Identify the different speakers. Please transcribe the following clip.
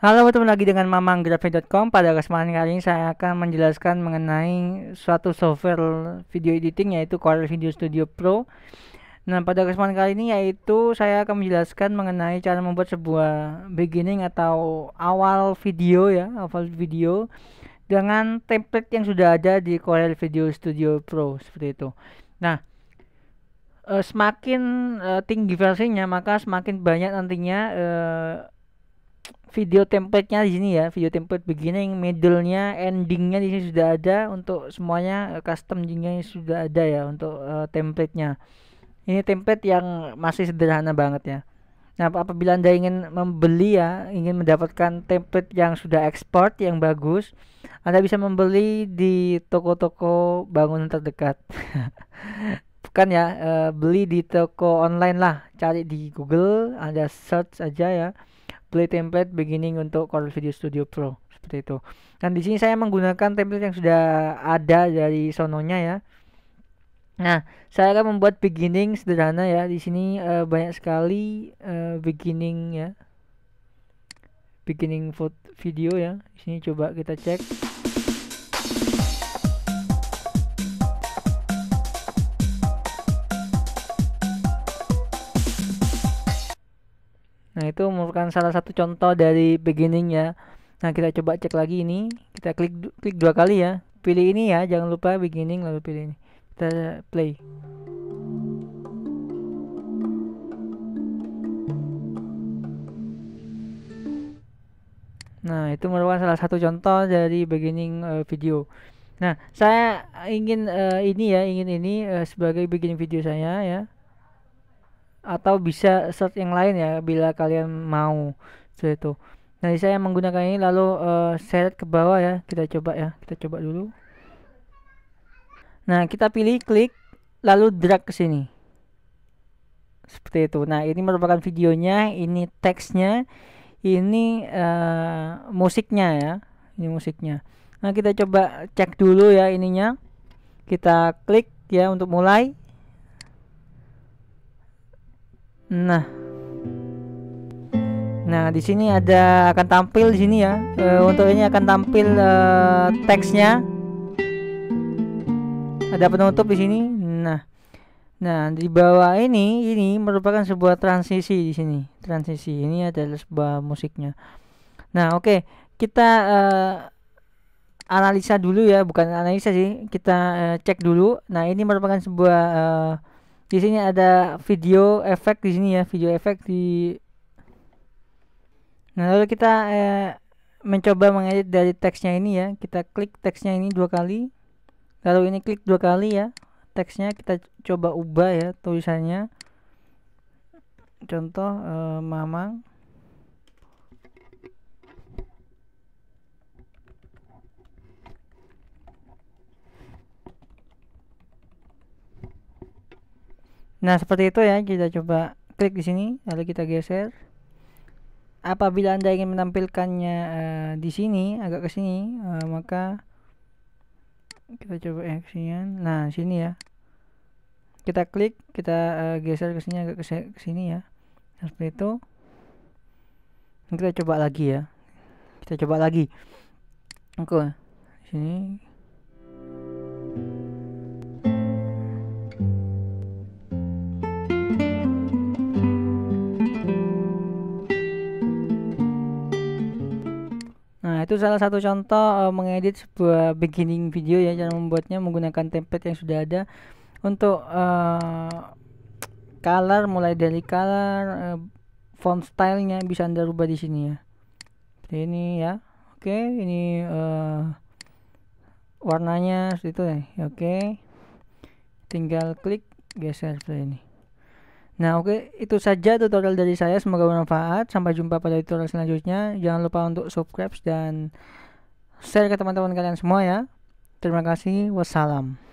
Speaker 1: Halo, bertemu lagi dengan mamanggrafik.com. Pada kesempatan kali ini saya akan menjelaskan mengenai suatu software video editing yaitu Corel Video Studio Pro. Nah, pada kesempatan kali ini yaitu saya akan menjelaskan mengenai cara membuat sebuah beginning atau awal video ya, awal video dengan template yang sudah ada di Corel Video Studio Pro seperti itu. Nah, eh, semakin eh, tinggi versinya maka semakin banyak nantinya eh, video template nya di sini ya video template beginning middle-nya ending-nya di sini sudah ada untuk semuanya eh, custom nya sudah ada ya untuk uh, eh, nya. ini template yang masih sederhana banget ya nah apabila anda ingin membeli ya ingin mendapatkan template yang sudah export yang bagus anda bisa membeli di toko-toko bangunan terdekat bukan ya uh, beli di toko online lah cari di Google anda search aja ya play template beginning untuk Corel Video Studio Pro seperti itu. Dan di sini saya menggunakan template yang sudah ada dari sononya ya. Nah, saya akan membuat beginning sederhana ya. Di sini uh, banyak sekali uh, beginning ya. Beginning video ya. Di sini coba kita cek. Nah, itu merupakan salah satu contoh dari beginning ya Nah, kita coba cek lagi ini. Kita klik klik dua kali ya. Pilih ini ya, jangan lupa beginning lalu pilih ini. Kita play. Nah, itu merupakan salah satu contoh dari beginning uh, video. Nah, saya ingin uh, ini ya, ingin ini uh, sebagai beginning video saya ya atau bisa search yang lain ya bila kalian mau seperti itu nah saya menggunakan ini lalu uh, eh, set ke bawah ya kita coba ya kita coba dulu nah kita pilih klik lalu drag ke sini seperti itu nah ini merupakan videonya ini teksnya ini uh, musiknya ya ini musiknya nah kita coba cek dulu ya ininya kita klik ya untuk mulai Nah, nah di sini ada akan tampil di sini ya. E, untuk ini akan tampil e, teksnya. Ada penutup di sini. Nah, nah di bawah ini ini merupakan sebuah transisi di sini. Transisi ini adalah sebuah musiknya. Nah, oke okay. kita e, analisa dulu ya, bukan analisa sih. Kita e, cek dulu. Nah, ini merupakan sebuah e, di sini ada video efek di sini ya video efek di nah lalu kita eh, mencoba mengedit dari teksnya ini ya kita klik teksnya ini dua kali lalu ini klik dua kali ya teksnya kita coba ubah ya tulisannya contoh eh, mamang Nah, seperti itu ya. Kita coba klik di sini, lalu kita geser. Apabila Anda ingin menampilkannya uh, di sini, agak ke sini, uh, maka kita coba action. Nah, sini ya. Kita klik, kita uh, geser ke sini agak ke sini ya. Nah, Seperti itu. Kita coba lagi ya. Kita coba lagi. Oke. Sini itu salah satu contoh uh, mengedit sebuah beginning video ya cara membuatnya menggunakan template yang sudah ada untuk uh, color mulai dari color uh, font stylenya bisa anda rubah di sini ya seperti ini ya oke okay, ini uh, warnanya seperti itu ya oke okay. tinggal klik geser seperti ini Nah oke okay, itu saja tutorial dari saya semoga bermanfaat sampai jumpa pada tutorial selanjutnya jangan lupa untuk subscribe dan share ke teman-teman kalian semua ya terima kasih wassalam